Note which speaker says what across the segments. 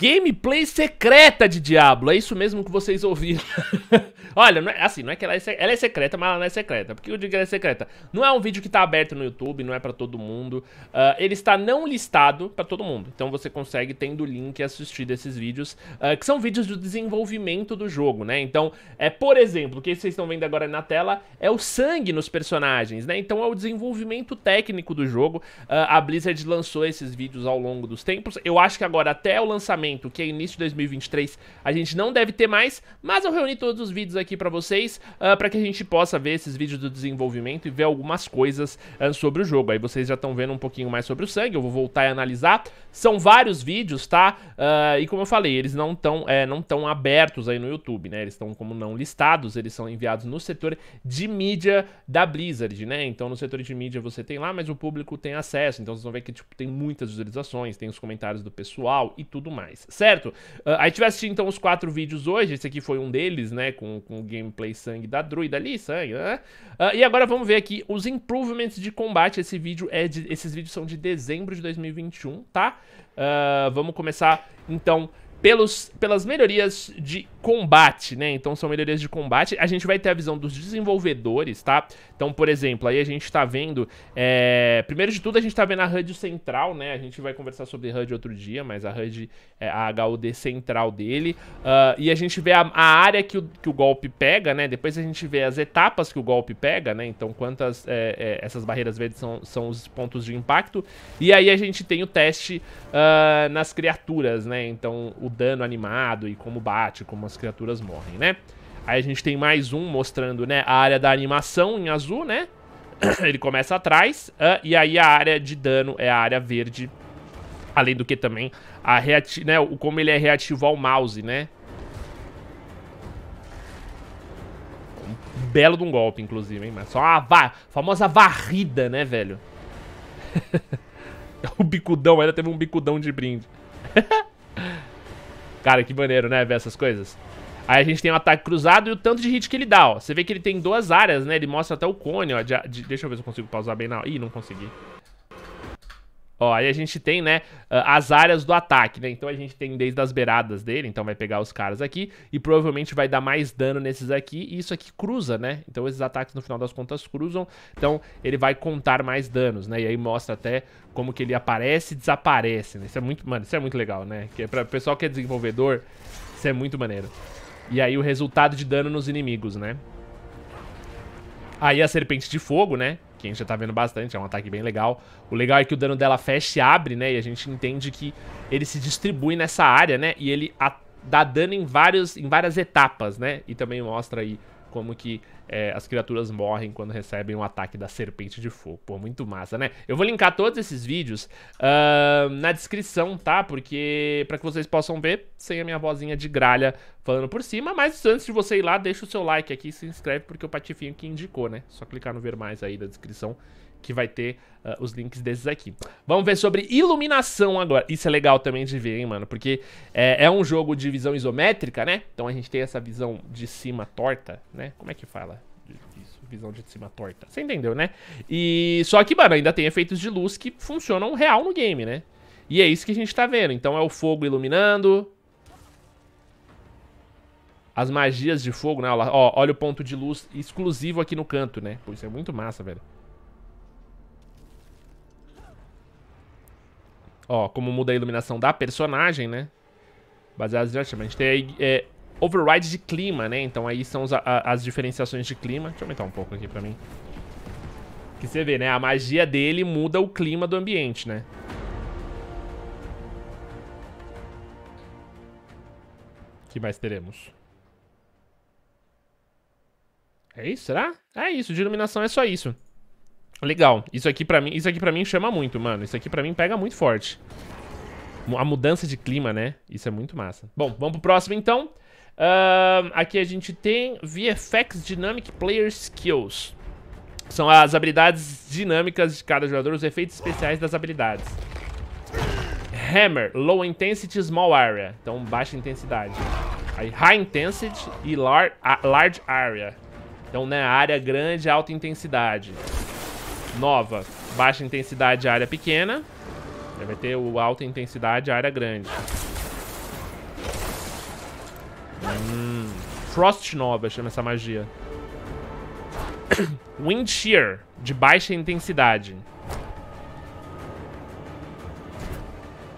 Speaker 1: Gameplay secreta de Diablo, é isso mesmo que vocês ouviram. Olha, não é, assim, não é que ela é, ela é, secreta, mas ela não é secreta. Por que eu digo que ela é secreta? Não é um vídeo que tá aberto no YouTube, não é pra todo mundo. Uh, ele está não listado pra todo mundo. Então você consegue, tendo o link, assistir desses vídeos, uh, que são vídeos do desenvolvimento do jogo, né? Então, é, por exemplo, o que vocês estão vendo agora na tela é o sangue nos personagens, né? Então é o desenvolvimento técnico do jogo. Uh, a Blizzard lançou esses vídeos ao longo dos tempos. Eu acho que agora, até o lançamento que é início de 2023, a gente não deve ter mais, mas eu reuni todos os vídeos aqui para vocês, uh, ah, para que a gente possa ver esses vídeos do desenvolvimento e ver algumas coisas uh, sobre o jogo. Aí vocês já estão vendo um pouquinho mais sobre o sangue, eu vou voltar e analisar. São vários vídeos, tá? Uh, e como eu falei, eles não estão é, não abertos aí no YouTube, né? Eles estão como não listados, eles são enviados no setor de mídia da Blizzard, né? Então no setor de mídia você tem lá, mas o público tem acesso, então vocês vão ver que tipo, tem muitas visualizações, tem os comentários do pessoal e tudo mais deles, certo? Uh, ah, a assistindo então os quatro vídeos hoje, esse aqui foi um deles, né, com, com gameplay sangue da druida ali, sangue, né? Uh, e agora vamos ver aqui os improvements de combate, esse vídeo é de, esses vídeos são de dezembro de 2021, tá? Uh, vamos começar então pelos, pelas melhorias de combate, né? Então são melhorias de combate. A gente vai ter a visão dos desenvolvedores, tá? Então, por exemplo, aí a gente tá vendo... É... Primeiro de tudo, a gente tá vendo a HUD central, né? A gente vai conversar sobre HUD outro dia, mas a HUD é a HUD central dele. Uh, e a gente vê a, a área que o, que o golpe pega, né? Depois a gente vê as etapas que o golpe pega, né? Então, quantas... É, é, essas barreiras verdes são, são os pontos de impacto. E aí a gente tem o teste uh, nas criaturas, né? Então, o dano animado e como bate, como as criaturas morrem, né? Aí a gente tem mais um mostrando, né, a área da animação em azul, né? Ele começa atrás, uh, e aí a área de dano é a área verde. Além do que também, a reati né, o, como ele é reativo ao mouse, né? Um belo de um golpe, inclusive, hein? Mas só uma va famosa varrida, né, velho? o bicudão, ainda teve um bicudão de brinde. Cara, que maneiro, né, ver essas coisas. Aí a gente tem o um ataque cruzado e o tanto de hit que ele dá, ó. Você vê que ele tem duas áreas, né? Ele mostra até o cone, ó. De, de, deixa eu ver se eu consigo pausar bem na... Ih, não consegui. Ó, aí a gente tem, né, ah, as áreas do ataque, né? Então a gente tem desde as beiradas dele, então vai pegar os caras aqui e provavelmente vai dar mais dano nesses aqui e isso aqui cruza, né? Então esses ataques no final das contas cruzam, então ele vai contar mais danos, né? E aí mostra até como que ele aparece e desaparece, né? Isso é muito, mano, isso é muito legal, né? Que é para pessoal que é desenvolvedor, isso é muito maneiro. E aí o resultado de dano nos inimigos, né? Aí a serpente de fogo, né? que a gente já tá vendo bastante, é um ataque bem legal. O legal é que o dano dela fecha e abre, né? E a gente entende que ele se distribui nessa área, né? E ele dá dano em, vários, em várias etapas, né? E também mostra aí como que é, as criaturas morrem quando recebem o um ataque da serpente de fogo. Pô, muito massa, né? Eu vou linkar todos esses vídeos uh, na descrição, tá? Porque para que vocês possam ver, sem a minha vozinha de gralha falando por cima. Mas antes de você ir lá, deixa o seu like aqui e se inscreve porque o Patifinho que indicou, né? Só clicar no ver mais aí da descrição que vai ter uh, os links desses aqui. Vamos ver sobre iluminação agora. Isso é legal também de ver, hein, mano? Porque é, é, um jogo de visão isométrica, né? Então a gente tem essa visão de cima torta, né? Como é que fala? Isso, visão de cima torta. Você entendeu, né? E só que, mano, ainda tem efeitos de luz que funcionam real no game, né? E é isso que a gente tá vendo. Então é o fogo iluminando, as magias de fogo, né? Ó, olha o ponto de luz exclusivo aqui no canto, né? Pô, isso é muito massa, velho. Ó, como muda a iluminação da personagem, né? Baseados em A gente tem aí é, override de clima, né? Então aí são as, as diferenciações de clima. Deixa eu aumentar um pouco aqui pra mim. Que você vê, né? A magia dele muda o clima do ambiente, né? O que mais teremos? É isso, será? É isso, de iluminação é só isso. Legal. Isso aqui para mim, isso aqui para mim chama muito, mano. Isso aqui para mim pega muito forte. A mudança de clima, né? Isso é muito massa. Bom, vamos pro próximo então. Uh, aqui a gente tem VFX Dynamic Player Skills. São as habilidades dinâmicas de cada jogador, os efeitos especiais das habilidades. Hammer, Low Intensity, Small Area. Então, baixa intensidade. Aí, High Intensity e lar Large Area. Então, né, área grande, alta intensidade. Nova, baixa intensidade, área pequena. vai ter o alta intensidade, área grande. Hum, Frost Nova chama essa magia. Wind Shear, de baixa intensidade.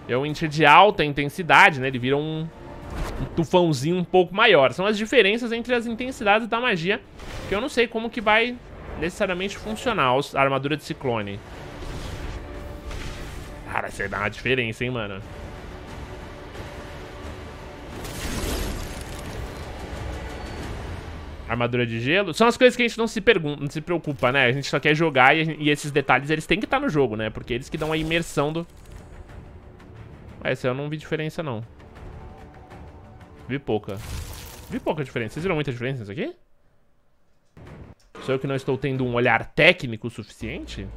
Speaker 1: É um Wind Shear de alta intensidade, né? Ele vira um, um tufãozinho um pouco maior. São as diferenças entre as intensidades da magia, que eu não sei como que vai necessariamente funcional a armadura de ciclone. Cara, isso aí dá uma diferença, hein, mano. Armadura de gelo. São as coisas que a gente não se pergunta, não se preocupa, né? A gente só quer jogar e, e esses detalhes, eles têm que estar tá no jogo, né? Porque eles que dão a imersão do... Ah, Essa eu não vi diferença, não. Vi pouca. Vi pouca diferença. Vocês viram muita diferença nisso aqui? Sou eu que não estou tendo um olhar técnico suficiente?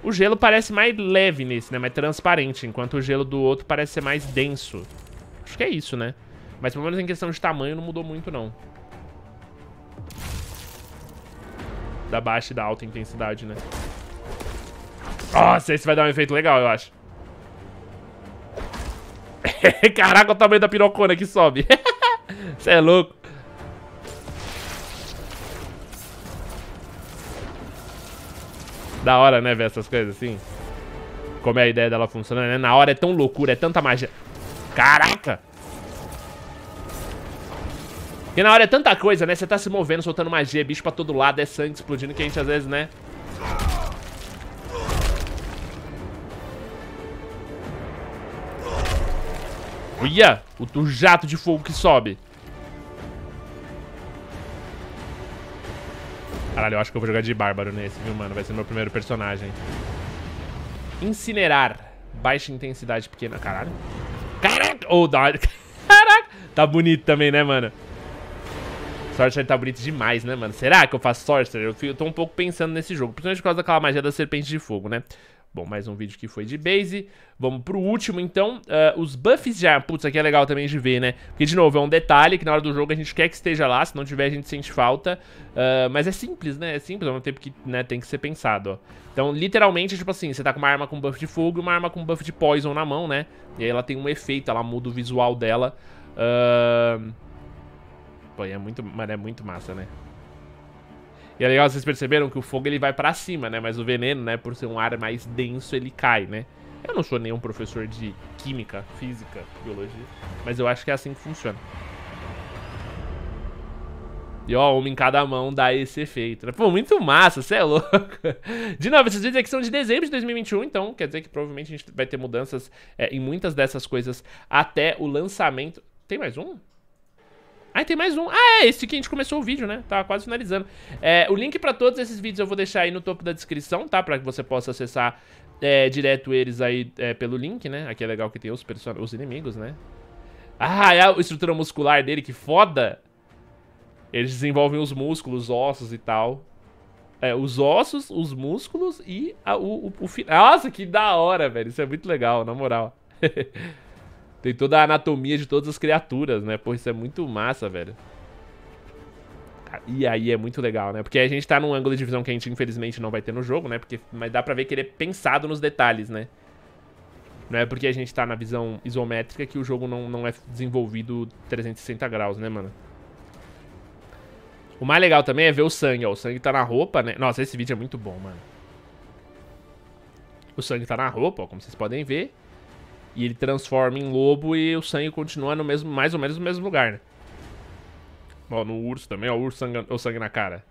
Speaker 1: O gelo parece mais leve nesse, né? Mais transparente, enquanto o gelo do outro parece ser mais denso. Acho que é isso, né? Mas pelo menos em questão de tamanho não mudou muito, não. Da baixa e da alta intensidade, né? Nossa, esse vai dar um efeito legal, eu acho. Caraca, o tamanho da pirocona que sobe. Você é louco. Da hora, né, ver essas coisas assim. Como é a ideia dela funcionando, né? Na hora é tão loucura, é tanta magia. Caraca! E na hora é tanta coisa, né? Você tá se movendo, soltando magia, bicho pra todo lado, é sangue explodindo que a gente às vezes, né? Olha! O, jato de fogo que sobe. Caralho, eu acho que eu vou jogar de bárbaro nesse, viu, mano? Vai ser meu primeiro personagem. Incinerar. Baixa intensidade pequena. Caralho. Caraca! Oh, da... Caraca! Tá bonito também, né, mano? Sorcerer tá bonito demais, né, mano? Será que eu faço Sorcerer? Eu, tô um pouco pensando nesse jogo. Principalmente por causa daquela magia da Serpente de Fogo, né? Bom, mais um vídeo que foi de base. Vamos pro último, então. Uh, os buffs já... Putz, aqui é legal também de ver, né? Porque, de novo, é um detalhe que na hora do jogo a gente quer que esteja lá. Se não tiver, a gente sente falta. Uh, mas é simples, né? É simples, é um tempo que né, tem que ser pensado, ó. Então, literalmente, tipo assim, você tá com uma arma com buff de fogo e uma arma com buff de poison na mão, né? E aí ela tem um efeito, ela muda o visual dela. Uh... Pô, é muito, mano, é muito massa, né? E é legal, vocês perceberam que o fogo ele vai pra cima, né? Mas o veneno, né, por ser um ar mais denso, ele cai, né? Eu não sou nenhum professor de química, física, biologia, mas eu acho que é assim que funciona. E ó, uma em cada mão dá esse efeito. Né? Pô, muito massa, você é louco. De novo, esses vídeos aqui são de dezembro de 2021, então quer dizer que provavelmente a gente vai ter mudanças é, em muitas dessas coisas até o lançamento. Tem mais um? Ah, tem mais um. Ah, é esse que a gente começou o vídeo, né? Tava tá quase finalizando. É, o link pra todos esses vídeos eu vou deixar aí no topo da descrição, tá? Pra que você possa acessar é, direto eles aí é, pelo link, né? Aqui é legal que tem os, person... os inimigos, né? Ah, é a estrutura muscular dele, que foda! Eles desenvolvem os músculos, os ossos e tal. É, os ossos, os músculos e a, o, o, o... Nossa, que da hora, velho. Isso é muito legal, na moral. Tem toda a anatomia de todas as criaturas, né? Pô, isso é muito massa, velho. E aí é muito legal, né? Porque a gente tá num ângulo de visão que a gente infelizmente não vai ter no jogo, né? Porque, mas dá pra ver que ele é pensado nos detalhes, né? Não é porque a gente tá na visão isométrica que o jogo não, não é desenvolvido 360 graus, né, mano? O mais legal também é ver o sangue, ó. O sangue tá na roupa, né? Nossa, esse vídeo é muito bom, mano. O sangue tá na roupa, ó, como vocês podem ver. E ele transforma em lobo e o sangue continua no mesmo, mais ou menos no mesmo lugar, né? Ó, no urso também, ó, o urso sangue, o sangue na cara.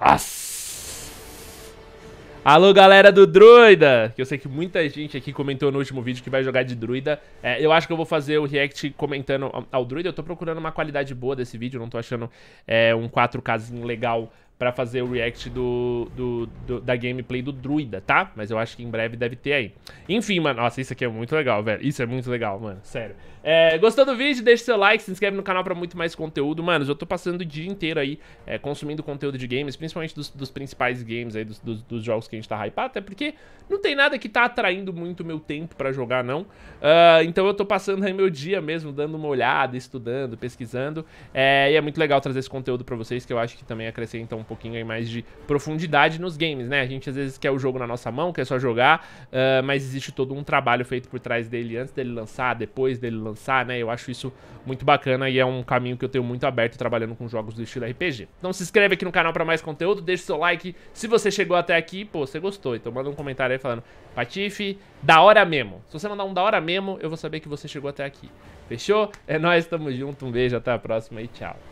Speaker 1: Nossa! Alô, galera do Druida! Que eu sei que muita gente aqui comentou no último vídeo que vai jogar de Druida. É, eu acho que eu vou fazer o react comentando ao, ao Druida. Eu tô procurando uma qualidade boa desse vídeo, não tô achando é, um 4Kzinho legal para fazer o react do, do, do, da gameplay do Druida, tá? Mas eu acho que em breve deve ter aí. Enfim, mano, nossa, isso aqui é muito legal, velho. Isso é muito legal, mano, sério. É, gostou do vídeo? Deixa seu like, se inscreve no canal para muito mais conteúdo. Mano, eu tô passando o dia inteiro aí é, consumindo conteúdo de games, principalmente dos, dos principais games aí, dos, dos, dos, jogos que a gente tá hypado, até porque não tem nada que tá atraindo muito o meu tempo para jogar, não. Uh, então eu tô passando aí meu dia mesmo, dando uma olhada, estudando, pesquisando. É, e é muito legal trazer esse conteúdo para vocês, que eu acho que também acrescenta um pouquinho aí mais de profundidade nos games, né? A gente às vezes quer o jogo na nossa mão, quer só jogar, uh, mas existe todo um trabalho feito por trás dele antes dele lançar, depois dele lançar, né? Eu acho isso muito bacana e é um caminho que eu tenho muito aberto trabalhando com jogos do estilo RPG. Então se inscreve aqui no canal para mais conteúdo, deixa seu like. Se você chegou até aqui, pô, você gostou, então manda um comentário aí falando Patife, da hora mesmo. Se você mandar um da hora mesmo, eu vou saber que você chegou até aqui. Fechou? É nóis, tamo junto, um beijo, até a próxima e tchau.